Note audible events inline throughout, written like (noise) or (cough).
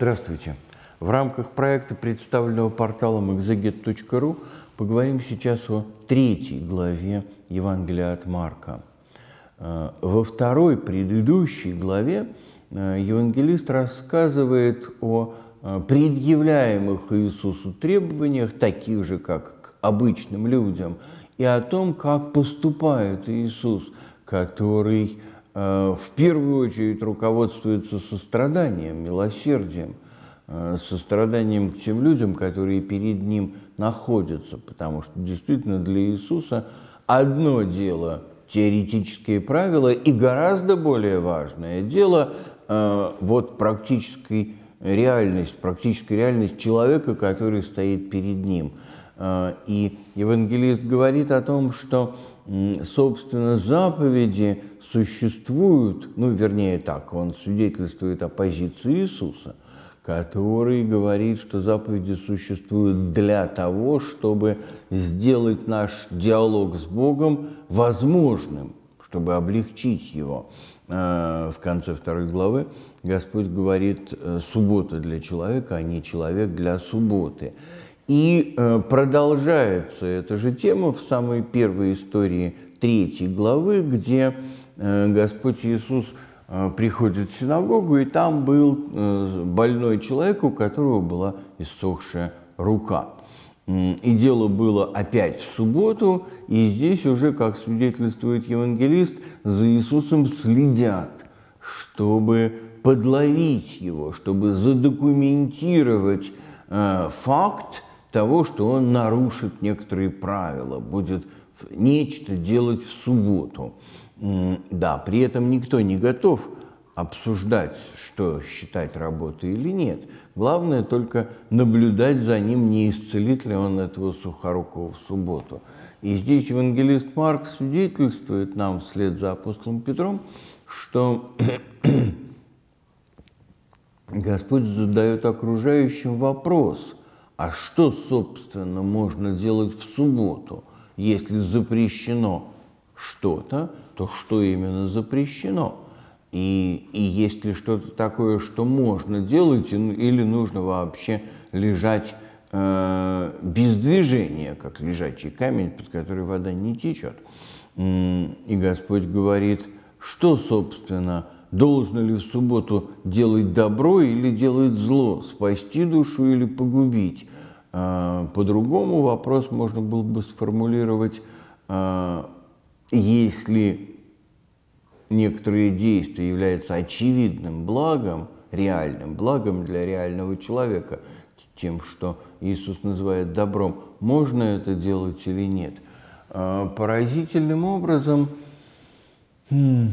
Здравствуйте. В рамках проекта, представленного порталом exeget.ru, поговорим сейчас о третьей главе Евангелия от Марка. Э, во второй, предыдущей главе э, евангелист рассказывает о э, предъявляемых Иисусу требованиях, таких же, как к обычным людям, и о том, как поступает Иисус, который Э, в первую очередь руководствуется состраданием, милосердием, э, состраданием к тем людям, которые перед ним находятся, потому что действительно для Иисуса одно дело теоретические правила и гораздо более важное дело э, вот практической реальность, практическая реальность человека, который стоит перед ним. И евангелист говорит о том, что собственно, заповеди существуют, ну, вернее так, он свидетельствует о позиции Иисуса, который говорит, что заповеди существуют для того, чтобы сделать наш диалог с Богом возможным, чтобы облегчить его. Э, в конце второй главы Господь говорит э, «суббота для человека, а не человек для субботы». И э, продолжается эта же тема в самой первой истории третьей главы, где э, Господь Иисус э, приходит в синагогу, и там был больной человек, у которого была иссохшая рука. И дело было опять в субботу, и здесь уже, как свидетельствует евангелист, за Иисусом следят, чтобы подловить его, чтобы задокументировать факт, того, что он нарушит некоторые правила, будет нечто делать в субботу. Да, при этом никто не готов обсуждать, что считать работой или нет. Главное только наблюдать за ним, не исцелит ли он этого Сухорукова в субботу. И здесь евангелист Марк свидетельствует нам вслед за апостолом Петром, что (coughs) Господь задает окружающим вопрос – а что, собственно, можно делать в субботу, если запрещено что-то, то что именно запрещено? И, и есть ли что-то такое, что можно делать, или нужно вообще лежать э, без движения, как лежачий камень, под который вода не течет? И Господь говорит, что, собственно, должно ли в субботу делать добро или делать зло, спасти душу или погубить. А, по-другому вопрос можно было бы сформулировать, а, если некоторые действия являются очевидным благом, реальным благом для реального человека, тем, что Иисус называет добром, можно это делать или нет. А, поразительным образом... Хм.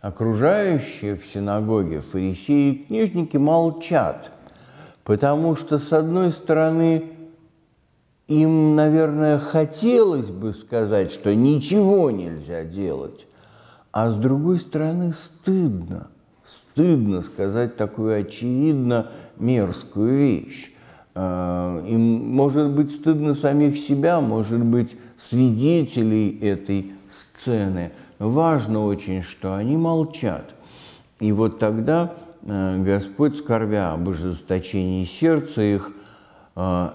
Окружающие в синагоге фарисеи и книжники молчат, потому что, с одной стороны, им, наверное, хотелось бы сказать, что ничего нельзя делать, а с другой стороны, стыдно. Стыдно сказать такую очевидно мерзкую вещь. А, им, может быть, стыдно самих себя, может быть, свидетелей этой сцены – важно очень, что они молчат. И вот тогда э, Господь, скорбя об ожесточении сердца их, э,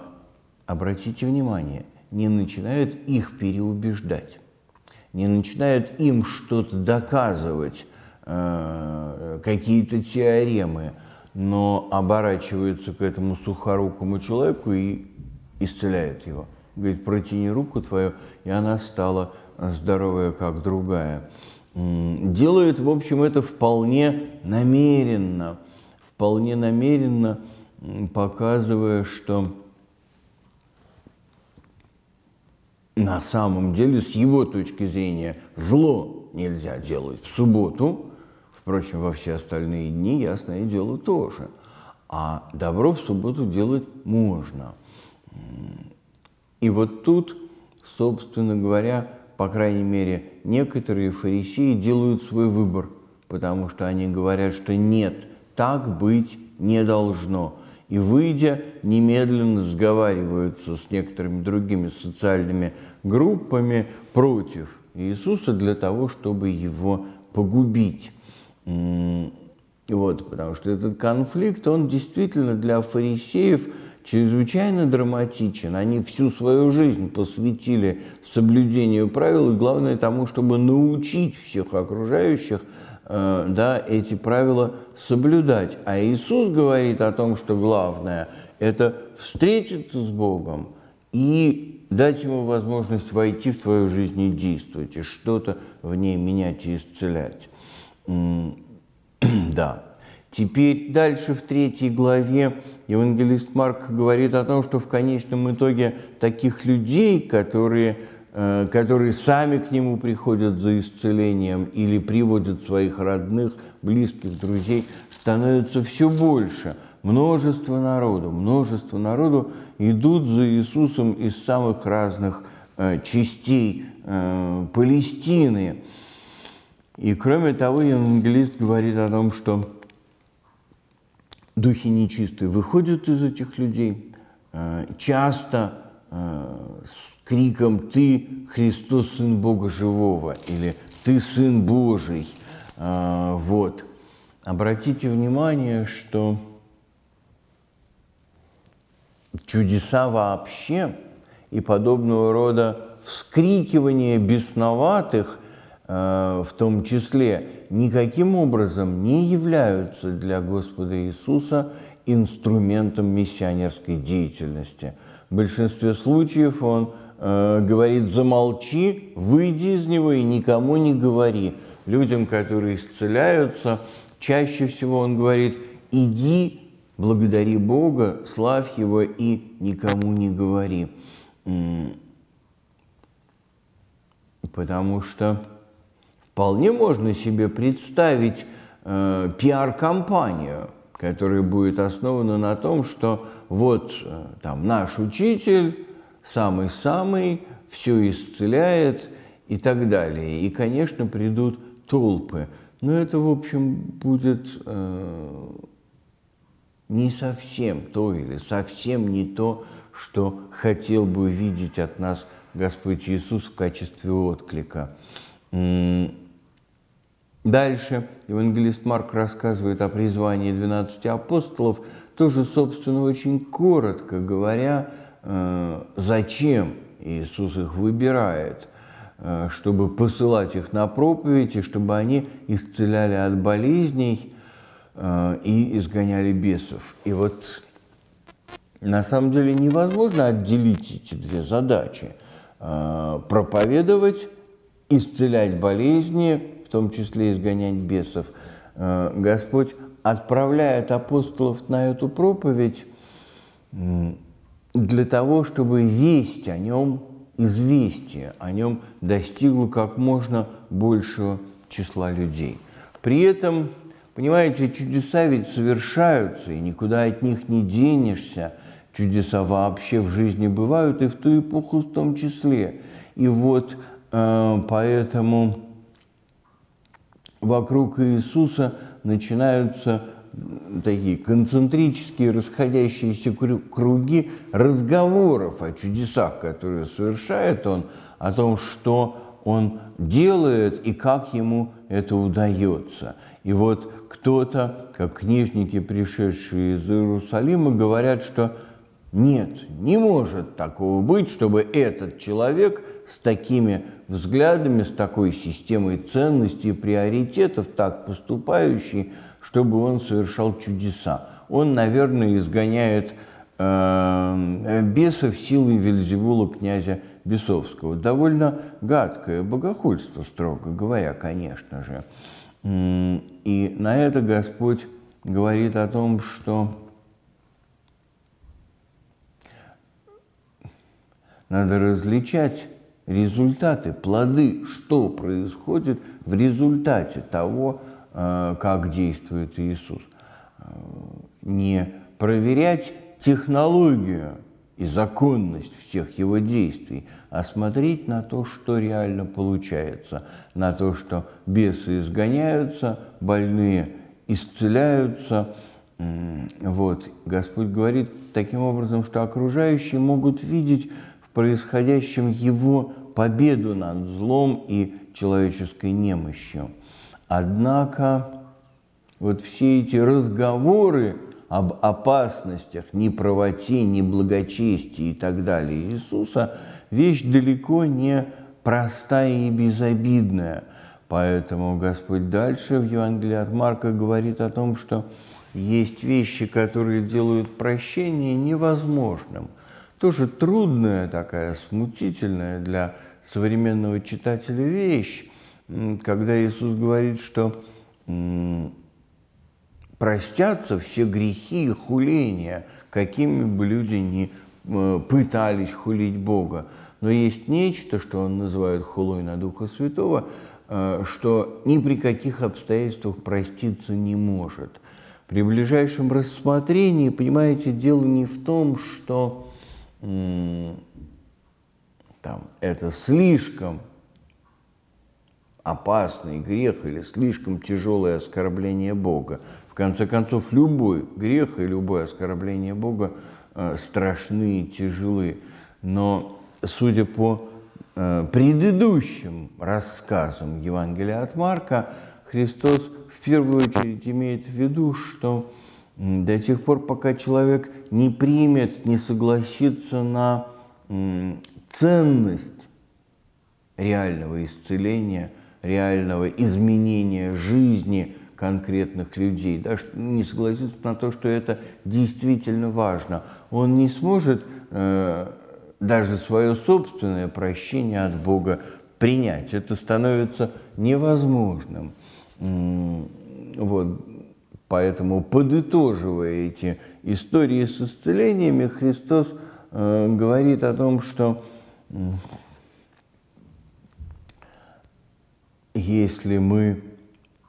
обратите внимание, не начинает их переубеждать, не начинает им что-то доказывать, э, какие-то теоремы, но оборачивается к этому сухорукому человеку и исцеляет его – говорит, протяни руку твою, и она стала здоровая, как другая. Делает, в общем, это вполне намеренно, вполне намеренно, показывая, что на самом деле, с его точки зрения, зло нельзя делать в субботу, впрочем, во все остальные дни, ясное дело, тоже. А добро в субботу делать можно. И вот тут, собственно говоря, по крайней мере, некоторые фарисеи делают свой выбор, потому что они говорят, что нет, так быть не должно. И выйдя, немедленно сговариваются с некоторыми другими социальными группами против Иисуса для того, чтобы его погубить. Вот, потому что этот конфликт, он действительно для фарисеев чрезвычайно драматичен. Они всю свою жизнь посвятили соблюдению правил и, главное, тому, чтобы научить всех окружающих э, да, эти правила соблюдать. А Иисус говорит о том, что главное – это встретиться с Богом и дать ему возможность войти в твою жизнь и действовать, и что-то в ней менять и исцелять. (clears throat) Да. Теперь дальше в третьей главе евангелист Марк говорит о том, что в конечном итоге таких людей, которые э, которые сами к нему приходят за исцелением или приводят своих родных, близких, друзей, становится все больше. Множество народу, множество народу идут за Иисусом из самых разных э, частей э, Палестины. И кроме того, евангелист говорит о том, что духи нечистые выходят из этих людей, э, часто э, с криком «Ты Христос, Сын Бога Живого» или «Ты Сын Божий». Э, вот. Обратите внимание, что чудеса вообще и подобного рода вскрикивание бесноватых – Э, в том числе, никаким образом не являются для Господа Иисуса инструментом миссионерской деятельности. В большинстве случаев он э, говорит «замолчи, выйди из него и никому не говори». Людям, которые исцеляются, чаще всего он говорит «иди, благодари Бога, славь Его и никому не говори». Потому что Вполне можно себе представить э, пиар-компанию, которая будет основана на том, что вот э, там наш учитель самый-самый, все исцеляет и так далее. И, конечно, придут толпы. Но это, в общем, будет э, не совсем то или совсем не то, что хотел бы видеть от нас Господь Иисус в качестве отклика. Дальше евангелист Марк рассказывает о призвании 12 апостолов, тоже, собственно, очень коротко говоря, э, зачем Иисус их выбирает, э, чтобы посылать их на проповедь, и чтобы они исцеляли от болезней э, и изгоняли бесов. И вот на самом деле невозможно отделить эти две задачи – проповедовать, исцелять болезни в том числе изгонять бесов, э, Господь отправляет апостолов на эту проповедь для того, чтобы весть о нем, известие о нем достигло как можно большего числа людей. При этом, понимаете, чудеса ведь совершаются, и никуда от них не денешься. Чудеса вообще в жизни бывают, и в ту эпоху в том числе. И вот э, поэтому вокруг Иисуса начинаются такие концентрические расходящиеся круги разговоров о чудесах, которые совершает он, о том, что он делает и как ему это удается. И вот кто-то, как книжники, пришедшие из Иерусалима, говорят, что нет, не может такого быть, чтобы этот человек с такими взглядами, с такой системой ценностей и приоритетов, так поступающий, чтобы он совершал чудеса. Он, наверное, изгоняет э, бесов силы Вельзевула князя Бесовского. Довольно гадкое богохульство, строго говоря, конечно же. И на это Господь говорит о том, что Надо различать результаты, плоды, что происходит в результате того, э, как действует Иисус. Э, не проверять технологию и законность всех его действий, а смотреть на то, что реально получается, на то, что бесы изгоняются, больные исцеляются. Вот. Господь говорит таким образом, что окружающие могут видеть происходящим его победу над злом и человеческой немощью. Однако вот все эти разговоры об опасностях, неправоте, неблагочестии и так далее Иисуса – вещь далеко не простая и безобидная. Поэтому Господь дальше в Евангелии от Марка говорит о том, что есть вещи, которые делают прощение невозможным тоже трудная такая, смутительная для современного читателя вещь, когда Иисус говорит, что простятся все грехи и хуления, какими бы люди ни э, пытались хулить Бога. Но есть нечто, что он называет хулой на Духа Святого, э, что ни при каких обстоятельствах проститься не может. При ближайшем рассмотрении, понимаете, дело не в том, что там, это слишком опасный грех или слишком тяжелое оскорбление Бога. В конце концов, любой грех и любое оскорбление Бога э, страшны и тяжелы. Но судя по э, предыдущим рассказам Евангелия от Марка, Христос в первую очередь имеет в виду, что до тех пор, пока человек не примет, не согласится на ценность реального исцеления, реального изменения жизни конкретных людей, да, не согласится на то, что это действительно важно. Он не сможет э, даже свое собственное прощение от Бога принять. Это становится невозможным. Вот Поэтому, подытоживая эти истории с исцелениями, Христос э, говорит о том, что если мы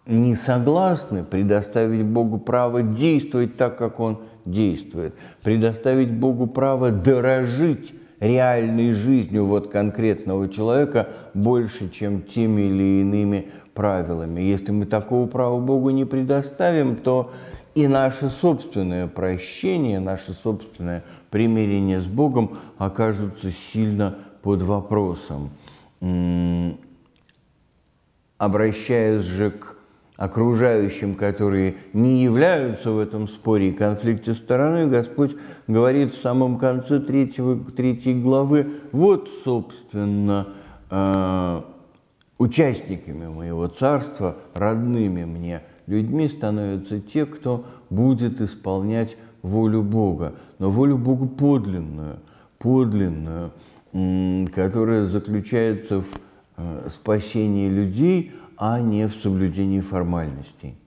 не согласны предоставить Богу право действовать так, как Он действует, предоставить Богу право дорожить реальной жизнью вот конкретного человека больше, чем теми или иными правилами. Если мы такого права Богу не предоставим, то и наше собственное прощение, наше собственное примирение с Богом окажутся сильно под вопросом. Обращаясь же к окружающим, которые не являются в этом споре и конфликте стороной, Господь говорит в самом конце третьего, третьей главы, вот, собственно, э, участниками моего царства, родными мне людьми становятся те, кто будет исполнять волю Бога, но волю Бога подлинную, подлинную, которая заключается в э, спасении людей а не в соблюдении формальностей.